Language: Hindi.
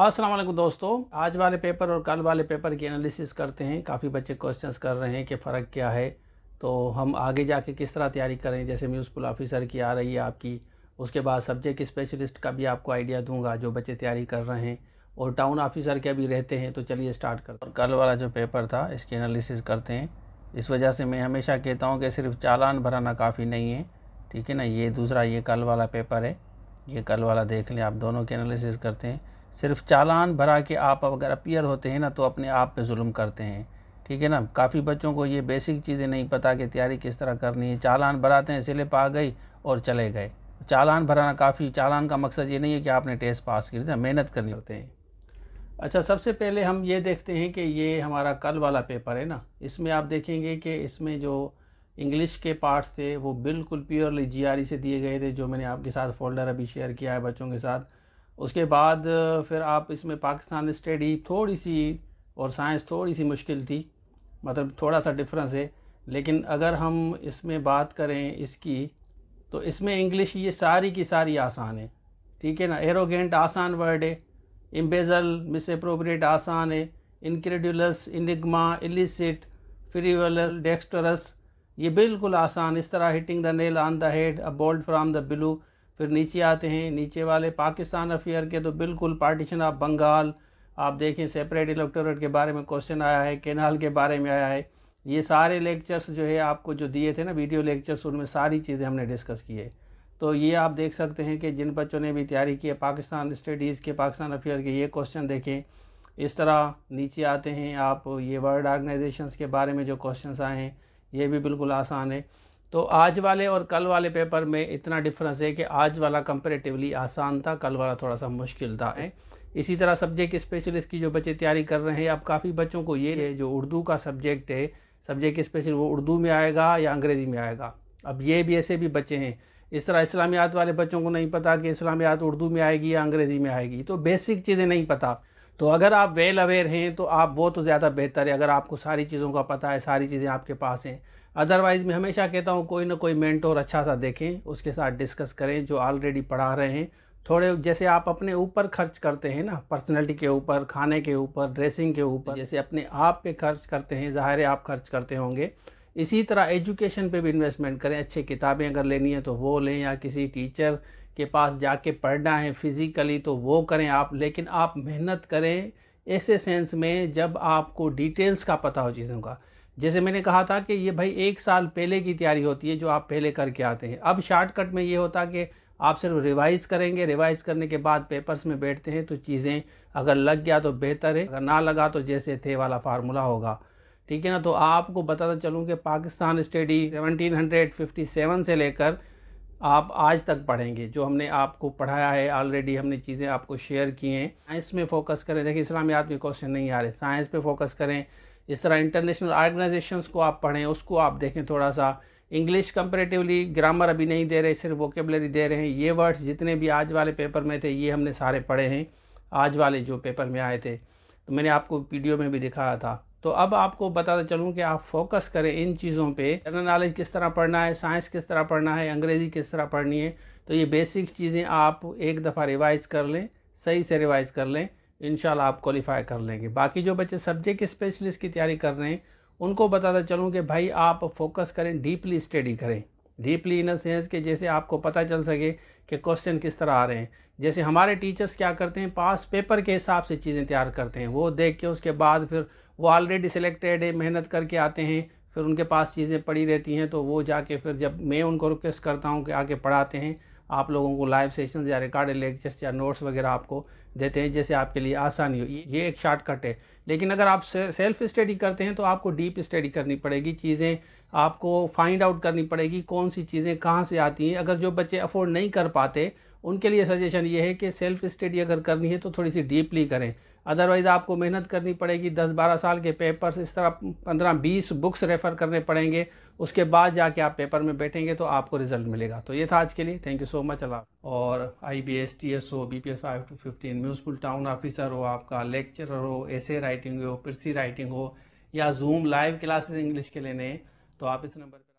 असलम दोस्तों आज वाले पेपर और कल वाले पेपर की एनालिसिस करते हैं काफ़ी बच्चे क्वेश्चंस कर रहे हैं कि फ़र्क क्या है तो हम आगे जाके किस तरह तैयारी करें जैसे म्यूनसिपल ऑफिसर की आ रही है आपकी उसके बाद सब्जेक्ट स्पेशलिस्ट का भी आपको आइडिया दूंगा जो बच्चे तैयारी कर रहे हैं और टाउन ऑफिसर के अभी रहते हैं तो चलिए स्टार्ट करते हैं कल वाला जो पेपर था इसकी एनालिसिस करते हैं इस वजह से मैं हमेशा कहता हूँ कि सिर्फ चालान भराना काफ़ी नहीं है ठीक है ना ये दूसरा ये कल वाला पेपर है ये कल वाला देख लें आप दोनों की एनालिसिस करते हैं सिर्फ चालान भरा के आप अगर अपियर होते हैं ना तो अपने आप पे जुल्म करते हैं ठीक है ना काफ़ी बच्चों को ये बेसिक चीज़ें नहीं पता कि तैयारी किस तरह करनी है चालान भराते हैं स्लिप आ गई और चले गए चालान भराना काफ़ी चालान का मकसद ये नहीं है कि आपने टेस्ट पास कर दिया मेहनत करनी होते हैं अच्छा सबसे पहले हम ये देखते हैं कि ये हमारा कल वाला पेपर है ना इसमें आप देखेंगे कि इसमें जो इंग्लिश के पार्ट्स थे वो बिल्कुल प्योरली जीआरई e से दिए गए थे जो मैंने आपके साथ फ़ोल्डर अभी शेयर किया है बच्चों के साथ उसके बाद फिर आप इसमें पाकिस्तान स्टडी थोड़ी सी और साइंस थोड़ी सी मुश्किल थी मतलब थोड़ा सा डिफरेंस है लेकिन अगर हम इसमें बात करें इसकी तो इसमें इंग्लिश ये सारी की सारी आसान है ठीक है ना एरोगेंट आसान वर्ड है इम्बेजल अप्रोप्रिएट आसान है incredulous enigma illicit frivol dexterous ये बिल्कुल आसान इस तरह hitting the nail on the head a bolt from the blue फिर नीचे आते हैं नीचे वाले पाकिस्तान अफेयर के तो बिल्कुल पार्टीशन ऑफ बंगाल आप देखें सेपरेट इलेक्टोरेट के बारे में क्वेश्चन आया है केनाल के बारे में आया है ये सारे लेक्चर्स जो है आपको जो दिए थे ना वीडियो लेक्चर्स उनमें सारी चीज़ें हमने डिस्कस की है तो ये आप देख सकते हैं कि जिन बच्चों ने भी तैयारी की है पाकिस्तान स्टडीज़ के पाकिस्तान अफेयर के ये क्वेश्चन देखें इस तरह नीचे आते हैं आप ये वर्ल्ड ऑर्गेनाइजेशन के बारे में जो क्वेश्चन आए हैं ये भी बिल्कुल आसान है तो आज वाले और कल वाले पेपर में इतना डिफरेंस है कि आज वाला कंपेरेटिवली आसान था कल वाला थोड़ा सा मुश्किल था है इसी तरह सब्जेक्ट स्पेशलिस्ट की जो बच्चे तैयारी कर रहे हैं अब काफ़ी बच्चों को ये है जो उर्दू का सब्जेक्ट है सब्जेक्ट स्पेशल वो उर्दू में आएगा या अंग्रेज़ी में आएगा अब ये भी ऐसे भी बच्चे हैं इस तरह इस्लामियात वाले बच्चों को नहीं पता कि इस्लामियात उर्दू में आएगी या अंग्रेज़ी में आएगी तो बेसिक चीज़ें नहीं पता तो अगर आप वेल अवेयर हैं तो आप वो तो ज़्यादा बेहतर है अगर आपको सारी चीज़ों का पता है सारी चीज़ें आपके पास हैं अदरवाइज़ मैं हमेशा कहता हूँ कोई ना कोई मेंटोर अच्छा सा देखें उसके साथ डिस्कस करें जो ऑलरेडी पढ़ा रहे हैं थोड़े जैसे आप अपने ऊपर खर्च करते हैं ना पर्सनैलिटी के ऊपर खाने के ऊपर ड्रेसिंग के ऊपर जैसे अपने आप पे खर्च करते हैं ज़ाहिर आप खर्च करते होंगे इसी तरह एजुकेशन पे भी इन्वेस्टमेंट करें अच्छी किताबें अगर लेनी है तो वो लें या किसी टीचर के पास जाके पढ़ना है फिज़िकली तो वो करें आप लेकिन आप मेहनत करें ऐसे सेंस में जब आपको डिटेल्स का पता हो चीज़ों का जैसे मैंने कहा था कि ये भाई एक साल पहले की तैयारी होती है जो आप पहले करके आते हैं अब शॉर्टकट में ये होता कि आप सिर्फ रिवाइज़ करेंगे रिवाइज़ करने के बाद पेपर्स में बैठते हैं तो चीज़ें अगर लग गया तो बेहतर है अगर ना लगा तो जैसे थे वाला फार्मूला होगा ठीक है ना तो आपको बताता चलूँ कि पाकिस्तान स्टडी सेवनटीन से लेकर आप आज तक पढ़ेंगे जो हमने आपको पढ़ाया है ऑलरेडी हमने चीज़ें आपको शेयर की हैं साइंस में फोकस करें देखिए इस्लामियात में क्वेश्चन नहीं आ रहे साइंस पे फोकस करें इस तरह इंटरनेशनल ऑर्गेनाइजेशंस को आप पढ़ें उसको आप देखें थोड़ा सा इंग्लिश कंपेरेटिवली ग्रामर अभी नहीं दे रहे सिर्फ वोकेबलरी दे रहे हैं ये वर्ड्स जितने भी आज वाले पेपर में थे ये हमने सारे पढ़े हैं आज वाले जो पेपर में आए थे तो मैंने आपको वीडियो में भी दिखाया था तो अब आपको बताता चलूँ कि आप फोकस करें इन चीज़ों पे जनरल नॉलेज किस तरह पढ़ना है साइंस किस तरह पढ़ना है अंग्रेज़ी किस तरह पढ़नी है तो ये बेसिक चीज़ें आप एक दफ़ा रिवाइज़ कर लें सही से रिवाइज़ कर लें इन आप क्वालिफ़ाई कर लेंगे बाकी जो बच्चे सब्जेक्ट स्पेशलिस्ट की तैयारी कर रहे हैं उनको बताता चलूँ कि भाई आप फोकस करें डीपली स्टडी करें डीपली इन सेंस के जैसे आपको पता चल सके कि क्वेश्चन किस तरह आ रहे हैं जैसे हमारे टीचर्स क्या करते हैं पास पेपर के हिसाब से चीज़ें तैयार करते हैं वो देख के उसके बाद फिर वो ऑलरेडी सिलेक्टेड है मेहनत करके आते हैं फिर उनके पास चीज़ें पड़ी रहती हैं तो वो जाके फिर जब मैं उनको रिक्वेस्ट करता हूँ कि आके पढ़ाते हैं आप लोगों को लाइव सेशंस या रिकॉर्डेड लेक्चर्स या नोट्स वगैरह आपको देते हैं जैसे आपके लिए आसानी हो ये एक शॉर्टकट है लेकिन अगर आप सेल्फ स्टडी करते हैं तो आपको डीप स्टडी करनी पड़ेगी चीज़ें आपको फाइंड आउट करनी पड़ेगी कौन सी चीज़ें कहाँ से आती हैं अगर जो बच्चे अफोर्ड नहीं कर पाते उनके लिए सजेशन ये है कि सेल्फ स्टडी अगर करनी है तो थोड़ी सी डीपली करें अदरवाइज़ आपको मेहनत करनी पड़ेगी दस बारह साल के पेपर्स इस तरह पंद्रह बीस बुक्स रेफ़र करने पड़ेंगे उसके बाद जाके आप पेपर में बैठेंगे तो आपको रिजल्ट मिलेगा तो ये था आज के लिए थैंक यू सो मच अला और I B S T S हो B P S five two fifteen municipal town officer हो आपका लेक्चरर हो ऐसे राइटिंग हो पिरसी राइटिंग हो या जूम लाइव क्लासेस इंग्लिश के लेने तो आप इस नंबर पर